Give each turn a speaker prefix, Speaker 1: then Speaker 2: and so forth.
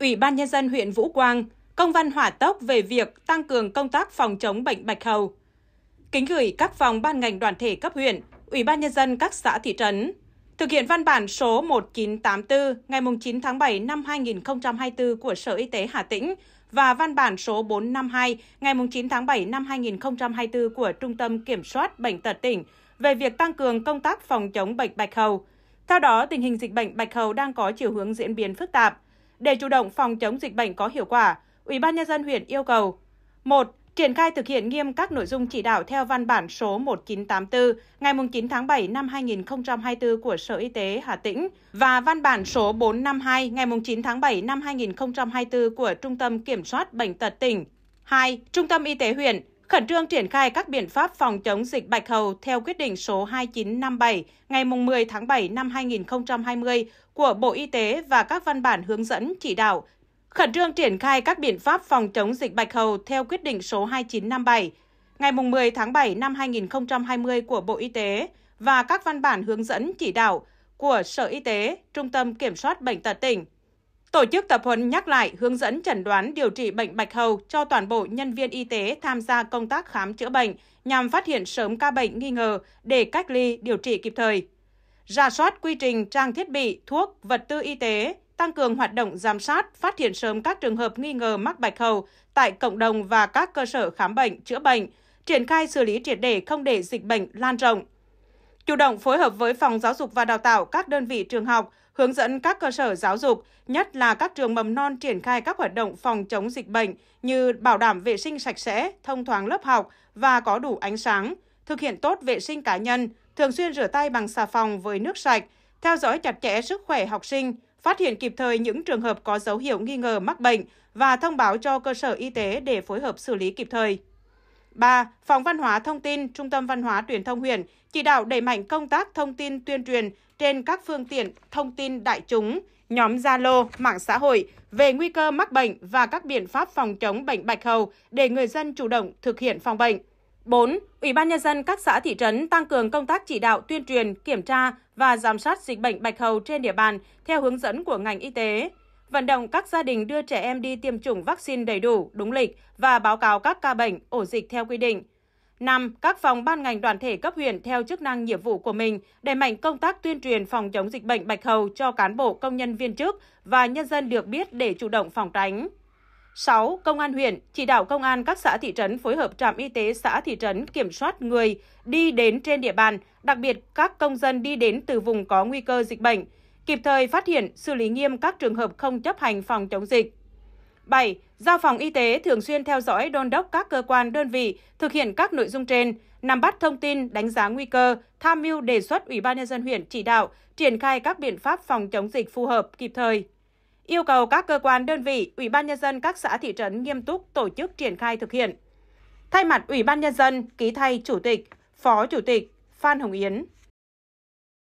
Speaker 1: Ủy ban Nhân dân huyện Vũ Quang công văn hỏa tốc về việc tăng cường công tác phòng chống bệnh bạch hầu. Kính gửi các phòng ban ngành đoàn thể cấp huyện, Ủy ban Nhân dân các xã thị trấn, thực hiện văn bản số 1984 ngày 9 tháng 7 năm 2024 của Sở Y tế Hà Tĩnh và văn bản số 452 ngày 9 tháng 7 năm 2024 của Trung tâm Kiểm soát Bệnh tật tỉnh về việc tăng cường công tác phòng chống bệnh bạch hầu. Theo đó, tình hình dịch bệnh bạch hầu đang có chiều hướng diễn biến phức tạp. Để chủ động phòng chống dịch bệnh có hiệu quả, Ủy ban nhân dân huyện yêu cầu: 1. Triển khai thực hiện nghiêm các nội dung chỉ đạo theo văn bản số 1984 ngày 9 tháng 7 năm 2024 của Sở Y tế Hà Tĩnh và văn bản số 452 ngày 9 tháng 7 năm 2024 của Trung tâm Kiểm soát Bệnh tật tỉnh. 2. Trung tâm Y tế huyện khẩn trương triển khai các biện pháp phòng chống dịch bạch hầu theo quyết định số 2957 ngày 10 tháng 7 năm 2020 của Bộ Y tế và các văn bản hướng dẫn chỉ đạo. Khẩn trương triển khai các biện pháp phòng chống dịch bạch hầu theo quyết định số 2957 ngày 10 tháng 7 năm 2020 của Bộ Y tế và các văn bản hướng dẫn chỉ đạo của Sở Y tế, Trung tâm Kiểm soát Bệnh tật tỉnh, Tổ chức tập huấn nhắc lại hướng dẫn chẩn đoán điều trị bệnh bạch hầu cho toàn bộ nhân viên y tế tham gia công tác khám chữa bệnh nhằm phát hiện sớm ca bệnh nghi ngờ để cách ly điều trị kịp thời. Ra soát quy trình trang thiết bị, thuốc, vật tư y tế, tăng cường hoạt động giám sát, phát hiện sớm các trường hợp nghi ngờ mắc bạch hầu tại cộng đồng và các cơ sở khám bệnh, chữa bệnh, triển khai xử lý triệt để không để dịch bệnh lan rộng, chủ động phối hợp với phòng giáo dục và đào tạo các đơn vị trường học, hướng dẫn các cơ sở giáo dục, nhất là các trường mầm non triển khai các hoạt động phòng chống dịch bệnh như bảo đảm vệ sinh sạch sẽ, thông thoáng lớp học và có đủ ánh sáng, thực hiện tốt vệ sinh cá nhân, thường xuyên rửa tay bằng xà phòng với nước sạch, theo dõi chặt chẽ sức khỏe học sinh, phát hiện kịp thời những trường hợp có dấu hiệu nghi ngờ mắc bệnh và thông báo cho cơ sở y tế để phối hợp xử lý kịp thời. 3. Phòng Văn hóa Thông tin, Trung tâm Văn hóa Truyền thông huyện chỉ đạo đẩy mạnh công tác thông tin tuyên truyền trên các phương tiện thông tin đại chúng, nhóm Zalo, mạng xã hội về nguy cơ mắc bệnh và các biện pháp phòng chống bệnh bạch hầu để người dân chủ động thực hiện phòng bệnh. 4. Ủy ban nhân dân các xã thị trấn tăng cường công tác chỉ đạo tuyên truyền, kiểm tra và giám sát dịch bệnh bạch hầu trên địa bàn theo hướng dẫn của ngành y tế vận động các gia đình đưa trẻ em đi tiêm chủng vaccine đầy đủ, đúng lịch và báo cáo các ca bệnh, ổ dịch theo quy định. 5. Các phòng ban ngành đoàn thể cấp huyện theo chức năng nhiệm vụ của mình đẩy mạnh công tác tuyên truyền phòng chống dịch bệnh bạch hầu cho cán bộ, công nhân viên chức và nhân dân được biết để chủ động phòng tránh. 6. Công an huyện chỉ đạo công an các xã thị trấn phối hợp trạm y tế xã thị trấn kiểm soát người đi đến trên địa bàn, đặc biệt các công dân đi đến từ vùng có nguy cơ dịch bệnh, kịp thời phát hiện, xử lý nghiêm các trường hợp không chấp hành phòng chống dịch. 7. Giao phòng y tế thường xuyên theo dõi đôn đốc các cơ quan đơn vị thực hiện các nội dung trên, nắm bắt thông tin, đánh giá nguy cơ, tham mưu đề xuất Ủy ban nhân dân huyện chỉ đạo triển khai các biện pháp phòng chống dịch phù hợp kịp thời. Yêu cầu các cơ quan đơn vị, Ủy ban nhân dân các xã thị trấn nghiêm túc tổ chức triển khai thực hiện. Thay mặt Ủy ban nhân dân, ký thay Chủ tịch, Phó Chủ tịch Phan Hồng Yến